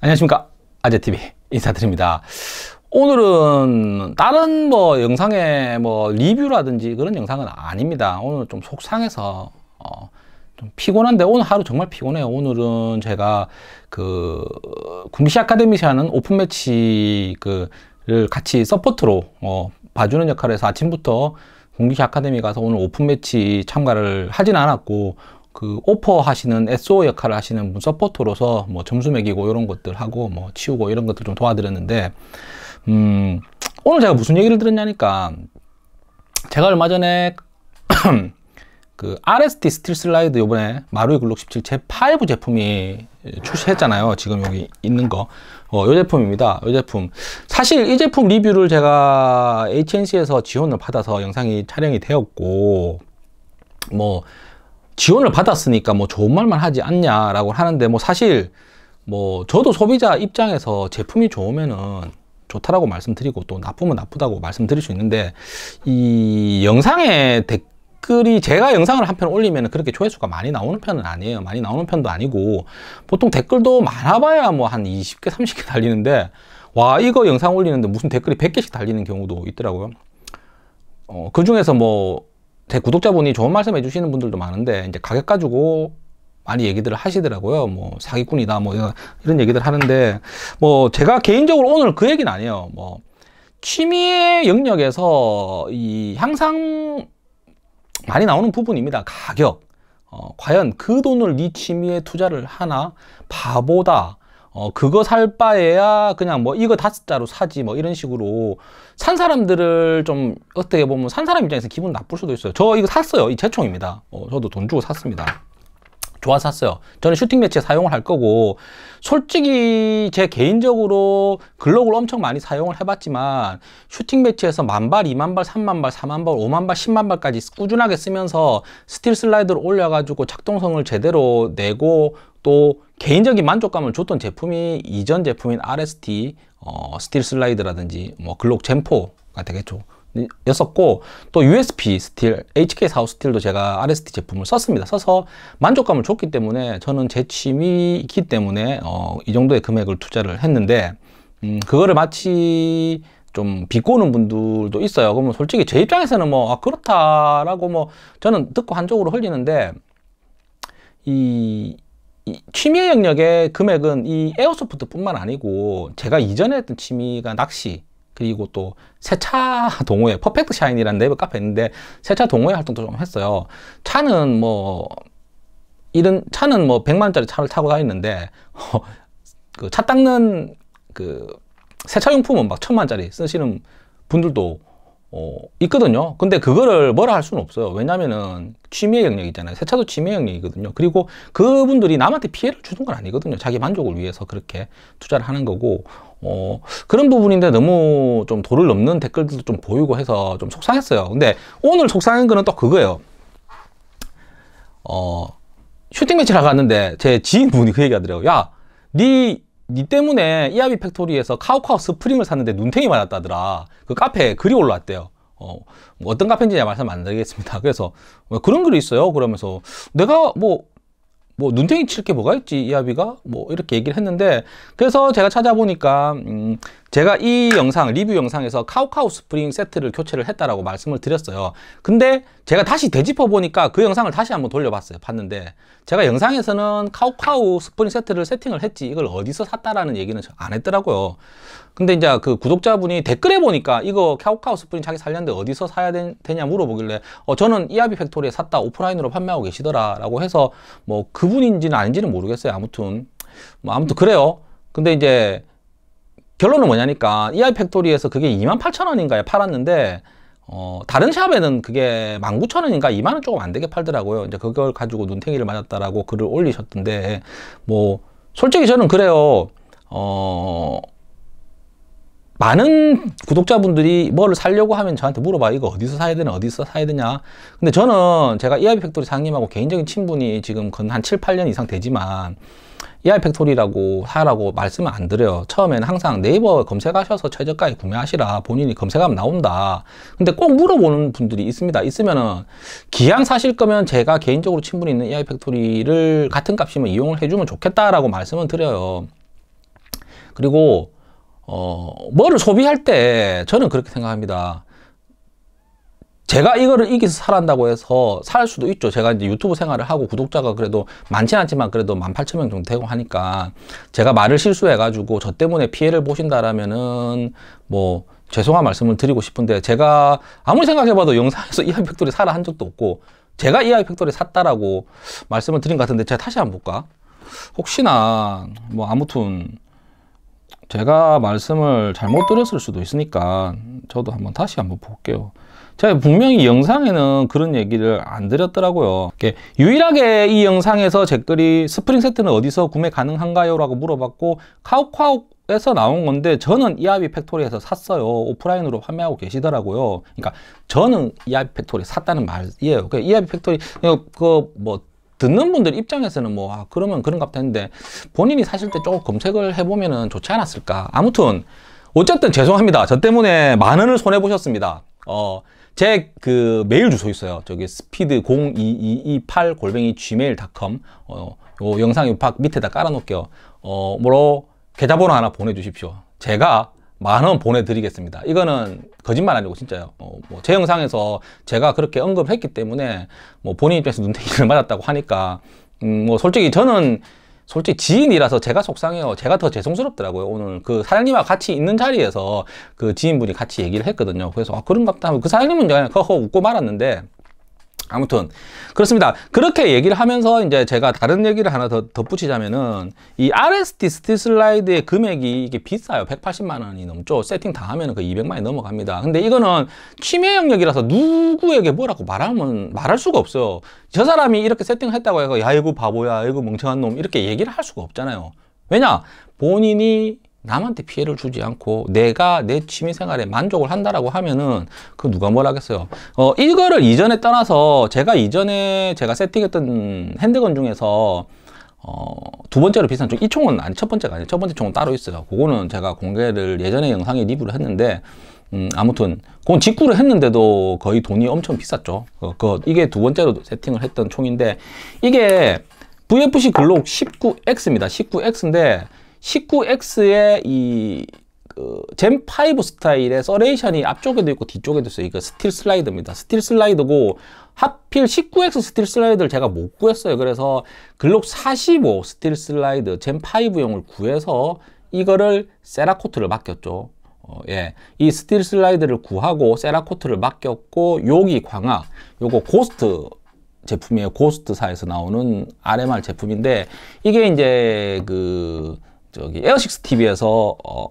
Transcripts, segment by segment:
안녕하십니까 아재TV 인사드립니다 오늘은 다른 뭐 영상의 뭐 리뷰라든지 그런 영상은 아닙니다 오늘 좀 속상해서 어, 좀 피곤한데 오늘 하루 정말 피곤해요 오늘은 제가 그군기시아카데미시하는 오픈 매치 그를 같이 서포트로 어, 봐주는 역할에서 아침부터 공기시 아카데미 가서 오늘 오픈 매치 참가를 하진 않았고 그 오퍼 하시는 SO 역할을 하시는 분 서포터로서 뭐 점수 매기고 이런 것들 하고 뭐 치우고 이런 것들 좀 도와드렸는데 음 오늘 제가 무슨 얘기를 들었냐니까 제가 얼마 전에 그 RST 스틸 슬라이드 요번에 마루이 글록 17 제5 제품이 출시했잖아요. 지금 여기 있는 거. 어, 요 제품입니다. 요 제품. 사실 이 제품 리뷰를 제가 HNC에서 지원을 받아서 영상이 촬영이 되었고, 뭐, 지원을 받았으니까 뭐 좋은 말만 하지 않냐라고 하는데 뭐 사실 뭐 저도 소비자 입장에서 제품이 좋으면은 좋다라고 말씀드리고 또 나쁘면 나쁘다고 말씀드릴 수 있는데 이 영상에 댓글이 제가 영상을 한 편 올리면 그렇게 조회수가 많이 나오는 편은 아니에요 많이 나오는 편도 아니고 보통 댓글도 많아봐야 뭐 한 20개 30개 달리는데 와 이거 영상 올리는데 무슨 댓글이 100개씩 달리는 경우도 있더라고요 어, 그 중에서 뭐제 구독자분이 좋은 말씀 해주시는 분들도 많은데 이제 가격 가지고 많이 얘기들을 하시더라고요. 뭐 사기꾼이다 뭐 이런, 얘기들 하는데 뭐 제가 개인적으로 오늘 그 얘기는 아니에요. 뭐 취미의 영역에서 이 항상 많이 나오는 부분입니다. 가격. 어, 과연 그 돈을 네 취미에 투자를 하나 바보다 어, 그거 살 바에야 그냥 뭐 이거 다섯 자로 사지 뭐 이런 식으로 산 사람들을 좀 어떻게 보면 산 사람 입장에서 기분 나쁠 수도 있어요. 저 이거 샀어요. 이재총입니다 어, 저도 돈 주고 샀습니다. 좋아 샀어요. 저는 슈팅 매치에 사용을 할 거고 솔직히 제 개인적으로 글록을 엄청 많이 사용을 해봤지만 슈팅 매치에서 만발, 이만발, 삼만발, 사만발, 오만발, 십만발까지 꾸준하게 쓰면서 스틸 슬라이드를 올려가지고 작동성을 제대로 내고 또 개인적인 만족감을 줬던 제품이 이전 제품인 RST 어, 스틸 슬라이드라든지 뭐 글록 젠포가 되겠죠 였었고 또 USP 스틸, HK45 스틸도 제가 RST 제품을 썼습니다. 써서 만족감을 줬기 때문에 저는 제 취미 있기 때문에 어, 이 정도의 금액을 투자를 했는데 음, 그거를 마치 좀 비꼬는 분들도 있어요. 그러면 솔직히 제 입장에서는 뭐 아, 그렇다라고 뭐 저는 듣고 한쪽으로 흘리는데 이 취미의 영역의 금액은 이 에어소프트뿐만 아니고 제가 이전에 했던 취미가 낚시 그리고 또 세차 동호회 퍼펙트 샤인이라는 네이버 카페 있는데 세차 동호회 활동도 좀 했어요. 차는 뭐 이런 차는 뭐 100만 원짜리 차를 타고 다니는데 어, 그차 닦는 그 세차 용품은 막 천만 원짜리 쓰시는 분들도 어, 있거든요. 근데 그거를 뭐라 할 수는 없어요. 왜냐면은 취미의 영역이잖아요. 세차도 취미의 영역이거든요. 그리고 그분들이 남한테 피해를 주는 건 아니거든요. 자기 만족을 위해서 그렇게 투자를 하는 거고, 어, 그런 부분인데 너무 좀 도를 넘는 댓글들도 좀 보이고 해서 좀 속상했어요. 근데 오늘 속상한 거는 또 그거예요. 어, 슈팅 매치를 갔는데 제 지인분이 그 얘기 하더라고요. 야, 니 네니 때문에 이하비 팩토리에서 카우카우 스프링을 샀는데 눈탱이 맞았다더라. 그 카페에 글이 올라왔대요. 어, 뭐 어떤 카페인지 말씀 안 드리겠습니다. 그래서 뭐 그런 글이 있어요. 그러면서 내가 뭐뭐 뭐 눈탱이 칠 게 뭐가 있지 이하비가뭐 이렇게 얘기를 했는데 그래서 제가 찾아보니까 음, 제가 이 영상 리뷰 영상에서 카우카우 스프링 세트를 교체를 했다라고 말씀을 드렸어요 근데 제가 다시 되짚어 보니까 그 영상을 다시 한번 돌려봤어요 봤는데 제가 영상에서는 카우카우 스프링 세트를 세팅을 했지 이걸 어디서 샀다라는 얘기는 안 했더라고요 근데 이제 그 구독자분이 댓글에 보니까 이거 카우카우 스프링 자기 살렸는데 어디서 사야 되, 냐 물어보길래 어, 저는 이하비 팩토리에 샀다 오프라인으로 판매하고 계시더라 라고 해서 뭐 그분인지는 아닌지는 모르겠어요 아무튼 뭐 아무튼 그래요 근데 이제 결론은 뭐냐니까 EI 팩토리에서 그게 28,000원인가에 팔았는데 어, 다른 샵에는 그게 19,000원인가 2만원 조금 안 되게 팔더라고요. 이제 그걸 가지고 눈탱이를 맞았다라고 글을 올리셨던데 뭐 솔직히 저는 그래요. 어, 많은 구독자분들이 뭐를 살려고 하면 저한테 물어봐 이거 어디서 사야 되나 어디서 사야 되냐 근데 저는 제가 EIB 팩토리 장님하고 개인적인 친분이 지금 한 7, 8년 이상 되지만 AI 팩토리라고 사라고 말씀을 안 드려요. 처음에는 항상 네이버 검색하셔서 최저가에 구매하시라. 본인이 검색하면 나온다. 근데 꼭 물어보는 분들이 있습니다. 있으면은 기왕 사실 거면 제가 개인적으로 친분이 있는 AI 팩토리를 같은 값이면 이용을 해주면 좋겠다라고 말씀을 드려요. 그리고 어, 뭐를 소비할 때 저는 그렇게 생각합니다. 제가 이거를 이기서 살한다고 해서 살 수도 있죠. 제가 이제 유튜브 생활을 하고 구독자가 그래도 많지 않지만 그래도 1 8 0 0 0명 정도 되고 하니까 제가 말을 실수해가지고 저 때문에 피해를 보신다라면은 뭐 죄송한 말씀을 드리고 싶은데 제가 아무리 생각해봐도 영상에서 이아이 팩토리 살아 한 적도 없고 제가 이아이 팩토리 샀다라고 말씀을 드린 것 같은데 제가 다시 한번 볼까? 혹시나 뭐 아무튼 제가 말씀을 잘못 드렸을 수도 있으니까 저도 한번 다시 한번 볼게요. 제가 분명히 영상에는 그런 얘기를 안 드렸더라고요. 유일하게 이 영상에서 제 글이 스프링 세트는 어디서 구매 가능한가요? 라고 물어봤고 카우카우 에서 나온 건데 저는 이하비 팩토리에서 샀어요 오프라인으로 판매하고 계시더라고요 그러니까 저는 이하비 팩토리 샀다는 말이에요 그러니까 이하비 팩토리 그 뭐 듣는 분들 입장에서는 뭐 아, 그러면 그런갑 했는데 본인이 사실 때 조금 검색을 해보면 좋지 않았을까 아무튼 어쨌든 죄송합니다 저 때문에 만 원을 손해 보셨습니다 어 제그 메일 주소 있어요. 저기 스피드 02228 골뱅이 gmail.com 어, 요 영상 요팍 밑에다 깔아놓을게요. 어, 뭐로 계좌번호 하나 보내주십시오. 제가 만원 보내드리겠습니다. 이거는 거짓말 아니고 진짜요. 어, 뭐제 영상에서 제가 그렇게 언급했기 때문에 뭐 본인 입장에서 눈탱이를 맞았다고 하니까 음, 뭐 솔직히 저는 솔직히 지인이라서 제가 속상해요. 제가 더 죄송스럽더라고요. 오늘 그 사장님하고 같이 있는 자리에서 그 지인분이 같이 얘기를 했거든요. 그래서 아 그런갑다 하면 그 사장님은 그냥 허허 웃고 말았는데 아무튼 그렇습니다. 그렇게 얘기를 하면서 이제 제가 다른 얘기를 하나 더 덧붙이자면은 이 RST 스틸 슬라이드의 금액이 이게 비싸요. 180만 원이 넘죠. 세팅 다 하면은 거 200만 원이 넘어갑니다. 근데 이거는 취미 영역이라서 누구에게 뭐라고 말하면 말할 수가 없어요. 저 사람이 이렇게 세팅을 했다고 해서 야 이거 바보야 이거 멍청한 놈 이렇게 얘기를 할 수가 없잖아요. 왜냐 본인이 남한테 피해를 주지 않고 내가 내 취미생활에 만족을 한다라고 하면은 그 누가 뭘 하겠어요 어 이거를 이전에 떠나서 제가 이전에 제가 세팅했던 핸드건 중에서 어, 두 번째로 비싼 총이 총은 아니, 첫 번째가 아니에요. 첫 번째 총은 따로 있어요. 그거는 제가 공개를 예전에 영상에 리뷰를 했는데, 음, 아무튼, 그건 직구를 했는데도 거의 돈이 엄청 비쌌죠. 어, 그, 이게 두 번째로 세팅을 했던 총인데, 이게 VFC 글록 19X입니다. 19X인데, 19X의 이그 젠5 스타일의 서레이션이 앞쪽에도 있고 뒤쪽에도 있어요. 이거 스틸 슬라이드입니다. 스틸 슬라이드고 하필 19X 스틸 슬라이드를 제가 못 구했어요. 그래서 글록 45 스틸 슬라이드 젠5용을 구해서 이거를 세라코트를 맡겼죠. 어, 예. 이 스틸 슬라이드를 구하고 세라코트를 맡겼고 여기 광학 요거 고스트 제품이에요. 고스트사에서 나오는 RMR 제품인데 이게 이제 그 저기 에어식스 TV에서 어,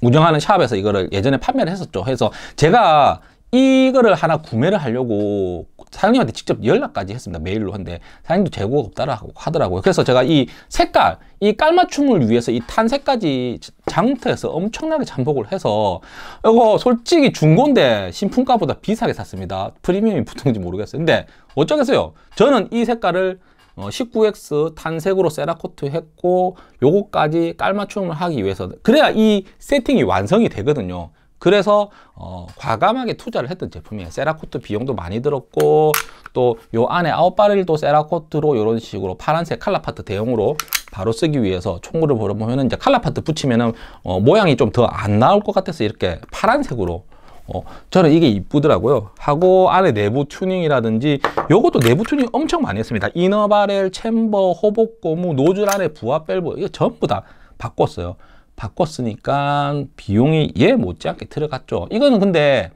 운영하는 샵에서 이거를 예전에 판매를 했었죠. 해서 제가 이거를 하나 구매를 하려고 사장님한테 직접 연락까지 했습니다. 메일로 한데 사장님도 재고가 없다라고 하더라고요. 그래서 제가 이 색깔, 이 깔맞춤을 위해서 이 탄색까지 장터에서 엄청나게 잠복을 해서 이거 솔직히 중고인데 신품가보다 비싸게 샀습니다. 프리미엄이 붙은지 모르겠어요. 근데 어쩌겠어요. 저는 이 색깔을 19X 어, 탄색으로 세라코트 했고 요거까지 깔맞춤을 하기 위해서 그래야 이 세팅이 완성이 되거든요 그래서 어, 과감하게 투자를 했던 제품이에요 세라코트 비용도 많이 들었고 또 요 안에 아웃바를 또 세라코트로 이런 식으로 파란색 칼라파트 대용으로 바로 쓰기 위해서 총구를 보면 이제 칼라파트 붙이면은 어, 모양이 좀 더 안 나올 것 같아서 이렇게 파란색으로 어, 저는 이게 이쁘더라고요. 하고 안에 내부 튜닝이라든지 요것도 내부 튜닝 엄청 많이 했습니다. 이너바렐, 챔버, 호복 고무, 노즐 안에 부하 밸브 이거 전부 다 바꿨어요. 바꿨으니까 비용이 예 못지않게 들어갔죠. 이거는 근데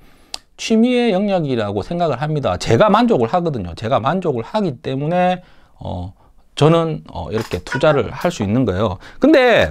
취미의 영역이라고 생각을 합니다. 제가 만족을 하거든요. 제가 만족을 하기 때문에 어, 저는 어, 이렇게 투자를 할 수 있는 거예요. 근데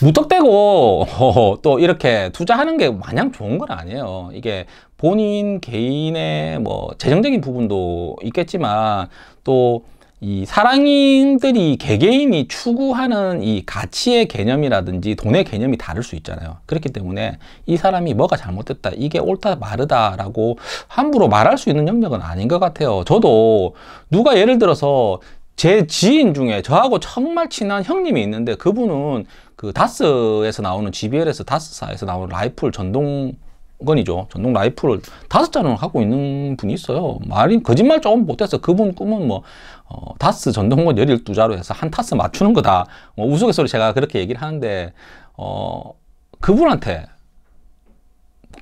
무턱대고 또 이렇게 투자하는 게 마냥 좋은 건 아니에요. 이게 본인 개인의 뭐 재정적인 부분도 있겠지만 또 이 사랑인들이 개개인이 추구하는 이 가치의 개념이라든지 돈의 개념이 다를 수 있잖아요. 그렇기 때문에 이 사람이 뭐가 잘못됐다, 이게 옳다 마르다라고 함부로 말할 수 있는 영역은 아닌 것 같아요. 저도 누가 예를 들어서 제 지인 중에 저하고 정말 친한 형님이 있는데 그분은 그 다스에서 나오는 GBL에서 다스사에서 나오는 라이플 전동건이죠. 전동 라이플을 다섯 자는 하고 있는 분이 있어요. 말이 거짓말 조금 못해서 그분 꿈은 뭐 어, 다스 전동건 열일두 자로 해서 한 타스 맞추는 거다. 뭐 우스갯소리 제가 그렇게 얘기를 하는데 어 그분한테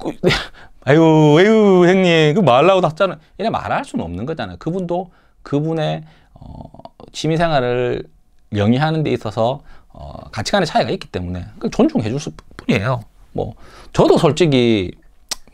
그, 아유 아유 형님 그 말라고 다잖는 이래 말할 수는 없는 거잖아요. 그분도 그분의 어, 취미생활을 영위하는 데 있어서 어, 가치관의 차이가 있기 때문에 존중해 줄 뿐이에요. 뭐 저도 솔직히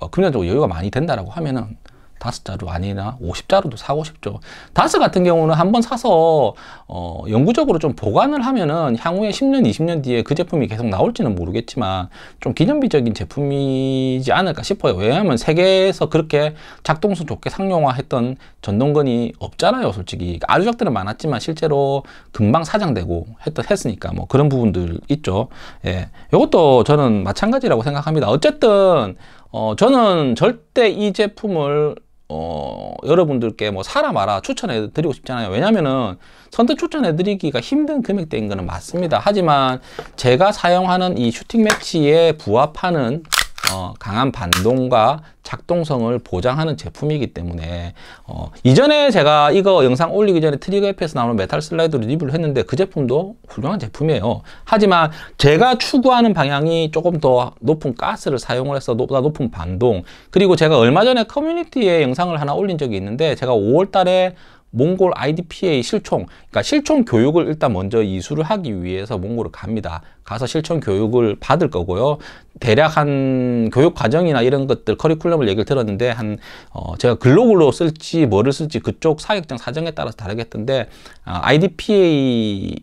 뭐 금전적으로 여유가 많이 된다라고 하면은 다섯 자루 아니나 5 0 자루도 사고 싶죠. 다섯 같은 경우는 한번 사서 어, 영구적으로 좀 보관을 하면은 향후에 1 0년2 0년 뒤에 그 제품이 계속 나올지는 모르겠지만 좀 기념비적인 제품이지 않을까 싶어요. 왜냐하면 세계에서 그렇게 작동성 좋게 상용화했던 전동건이 없잖아요, 솔직히. 그러니까 아류작들은 많았지만 실제로 금방 사장되고 했던 했으니까 뭐 그런 부분들 있죠. 예. 이것도 저는 마찬가지라고 생각합니다. 어쨌든 어, 저는 절대 이 제품을 어, 여러분들께 뭐 사람 알아 추천해 드리고 싶잖아요. 왜냐면은 선택 추천해 드리기가 힘든 금액대인 거는 맞습니다. 하지만 제가 사용하는 이 슈팅 매치에 부합하는 어, 강한 반동과 작동성을 보장하는 제품이기 때문에 어, 이전에 제가 이거 영상 올리기 전에 트리거 FS 나오는 메탈 슬라이드 리뷰를 했는데 그 제품도 훌륭한 제품이에요. 하지만 제가 추구하는 방향이 조금 더 높은 가스를 사용을 해서 높다 높은 반동 그리고 제가 얼마 전에 커뮤니티에 영상을 하나 올린 적이 있는데 제가 5월 달에 몽골 IDPA 실총, 그러니까 실총 교육을 일단 먼저 이수를 하기 위해서 몽골을 갑니다. 가서 실총 교육을 받을 거고요. 대략 한 교육 과정이나 이런 것들 커리큘럼을 얘기를 들었는데 한 어, 제가 글로글로 쓸지 뭐를 쓸지 그쪽 사격장 사정에 따라서 다르겠던데 아, IDPA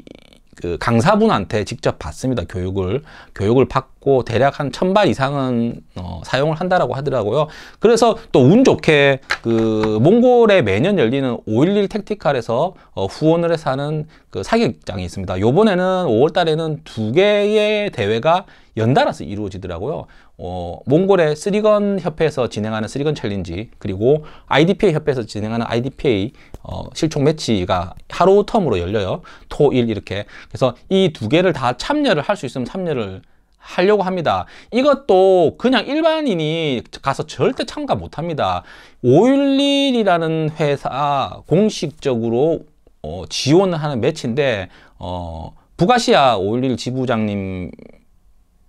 그 강사분한테 직접 받습니다. 교육을 교육을 받고 대략 한 천반 이상은 어, 사용을 한다라고 하더라고요. 그래서 또 운 좋게 그 몽골에 매년 열리는 511 택티칼에서 어, 후원을 해서 하는 그 사격장이 있습니다. 요번에는 5월 달에는 두 개의 대회가 연달아서 이루어지더라고요. 어, 몽골의 쓰리건 협회에서 진행하는 쓰리건 챌린지 그리고 IDPA 협회에서 진행하는 IDPA 어, 실총 매치가 하루 텀으로 열려요. 토, 일 이렇게. 그래서 이 두 개를 다 참여를 할 수 있으면 참여를 하려고 합니다. 이것도 그냥 일반인이 가서 절대 참가 못합니다. 오일일이라는 회사 공식적으로 어, 지원을 하는 매치인데 어, 북아시아 오일일 지부장님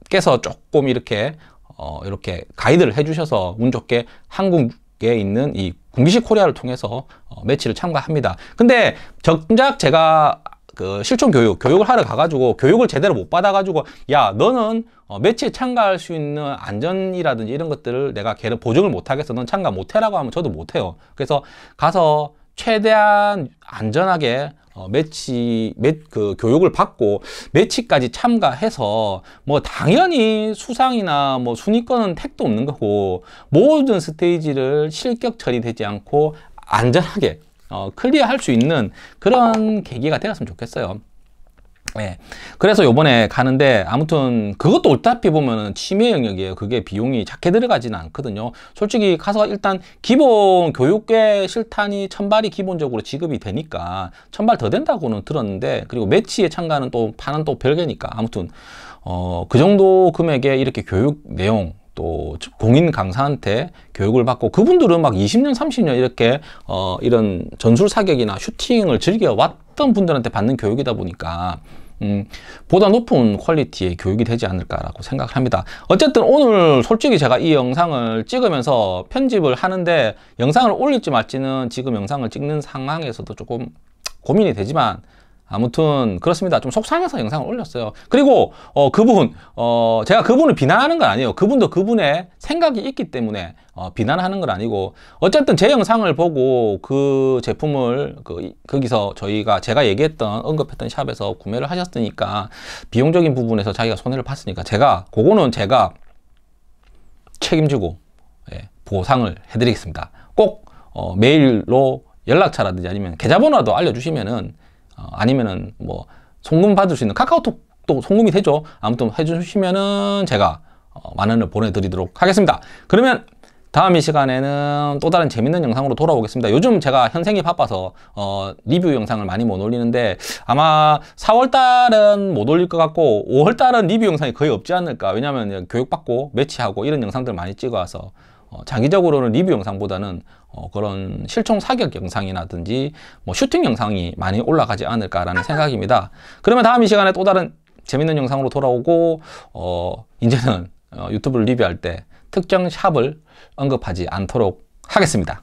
께서 조금 이렇게 어, 이렇게 가이드를 해주셔서 운 좋게 한국에 있는 이 공기식 코리아를 통해서 어, 매치를 참가합니다. 근데 정작 제가 그 실천 교육, 교육을 하러 가가지고 교육을 제대로 못 받아가지고 야 너는 어, 매치에 참가할 수 있는 안전이라든지 이런 것들을 내가 걔를 보증을 못하겠어 넌 참가 못해라고 하면 저도 못해요. 그래서 가서 최대한 안전하게 어, 매치, 매, 그 교육을 받고 매치까지 참가해서 뭐 당연히 수상이나 뭐 순위권은 택도 없는 거고 모든 스테이지를 실격 처리되지 않고 안전하게 어, 클리어할 수 있는 그런 계기가 되었으면 좋겠어요. 예. 그래서 요번에 가는데 아무튼 그것도 어차피 보면은 치매 영역이에요. 그게 비용이 작게 들어가지는 않거든요. 솔직히 가서 일단 기본 교육계 실탄이 천발이 기본적으로 지급이 되니까 천발 더 된다고는 들었는데 그리고 매치에 참가는 또 파는 또 별개니까 아무튼 어, 그 정도 금액에 이렇게 교육 내용 또 공인 강사한테 교육을 받고 그분들은 막 20년, 30년 이렇게 어 이런 전술 사격이나 슈팅을 즐겨 왔던 분들한테 받는 교육이다 보니까 음, 보다 높은 퀄리티의 교육이 되지 않을까라고 생각을 합니다. 어쨌든 오늘 솔직히 제가 이 영상을 찍으면서 편집을 하는데 영상을 올릴지 말지는 지금 영상을 찍는 상황에서도 조금 고민이 되지만 아무튼 그렇습니다. 좀 속상해서 영상을 올렸어요. 그리고 어, 그분 어, 제가 그분을 비난하는 건 아니에요. 그분도 그분의 생각이 있기 때문에 어, 비난하는 건 아니고 어쨌든 제 영상을 보고 그 제품을 그, 거기서 저희가 제가 얘기했던 언급했던 샵에서 구매를 하셨으니까 비용적인 부분에서 자기가 손해를 봤으니까 제가 그거는 제가 책임지고 예, 보상을 해드리겠습니다. 꼭 어, 메일로 연락처라든지 아니면 계좌번호라도 알려주시면은 어, 아니면은 뭐 송금 받을 수 있는 카카오톡도 송금이 되죠. 아무튼 해주시면은 제가 어, 만 원을 보내드리도록 하겠습니다. 그러면 다음 이 시간에는 또 다른 재밌는 영상으로 돌아오겠습니다. 요즘 제가 현생이 바빠서 어, 리뷰 영상을 많이 못 올리는데 아마 4월달은 못 올릴 것 같고 5월달은 리뷰 영상이 거의 없지 않을까 왜냐하면 교육받고 매치하고 이런 영상들 많이 찍어와서 어, 장기적으로는 리뷰 영상보다는 어, 그런 실총 사격 영상이라든지 뭐 슈팅 영상이 많이 올라가지 않을까라는 생각입니다. 그러면 다음 이 시간에 또 다른 재밌는 영상으로 돌아오고 어, 이제는 어, 유튜브를 리뷰할 때 특정 샵을 언급하지 않도록 하겠습니다.